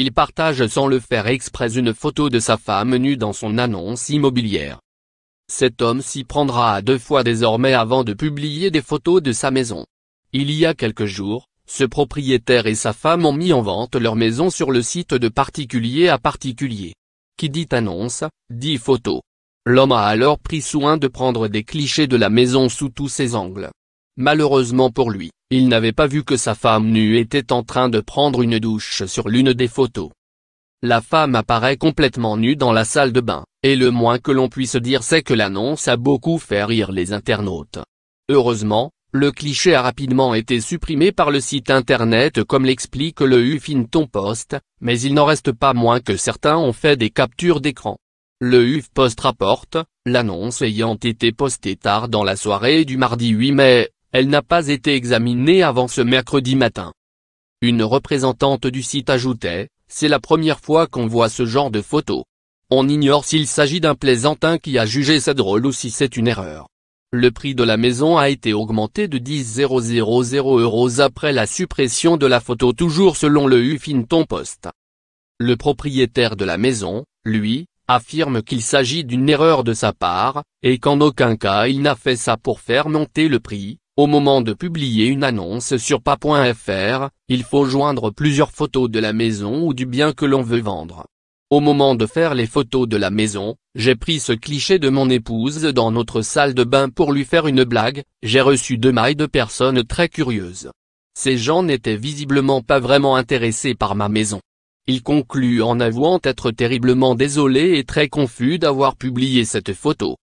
Il partage sans le faire exprès une photo de sa femme nue dans son annonce immobilière. Cet homme s'y prendra à deux fois désormais avant de publier des photos de sa maison. Il y a quelques jours, ce propriétaire et sa femme ont mis en vente leur maison sur le site de particulier à particulier. Qui dit annonce, dit photo. L'homme a alors pris soin de prendre des clichés de la maison sous tous ses angles. Malheureusement pour lui, il n'avait pas vu que sa femme nue était en train de prendre une douche sur l'une des photos. La femme apparaît complètement nue dans la salle de bain, et le moins que l'on puisse dire c'est que l'annonce a beaucoup fait rire les internautes. Heureusement, le cliché a rapidement été supprimé par le site internet comme l'explique le Huffington Post, mais il n'en reste pas moins que certains ont fait des captures d'écran. Le Post rapporte, l'annonce ayant été postée tard dans la soirée du mardi 8 mai, elle n'a pas été examinée avant ce mercredi matin. Une représentante du site ajoutait, c'est la première fois qu'on voit ce genre de photo. On ignore s'il s'agit d'un plaisantin qui a jugé ça drôle ou si c'est une erreur. Le prix de la maison a été augmenté de 10 000 euros après la suppression de la photo toujours selon le Huffington Post. Le propriétaire de la maison, lui, affirme qu'il s'agit d'une erreur de sa part, et qu'en aucun cas il n'a fait ça pour faire monter le prix, au moment de publier une annonce sur pas.fr, il faut joindre plusieurs photos de la maison ou du bien que l'on veut vendre. Au moment de faire les photos de la maison, j'ai pris ce cliché de mon épouse dans notre salle de bain pour lui faire une blague, j'ai reçu deux mailles de personnes très curieuses. Ces gens n'étaient visiblement pas vraiment intéressés par ma maison. Il conclut en avouant être terriblement désolé et très confus d'avoir publié cette photo.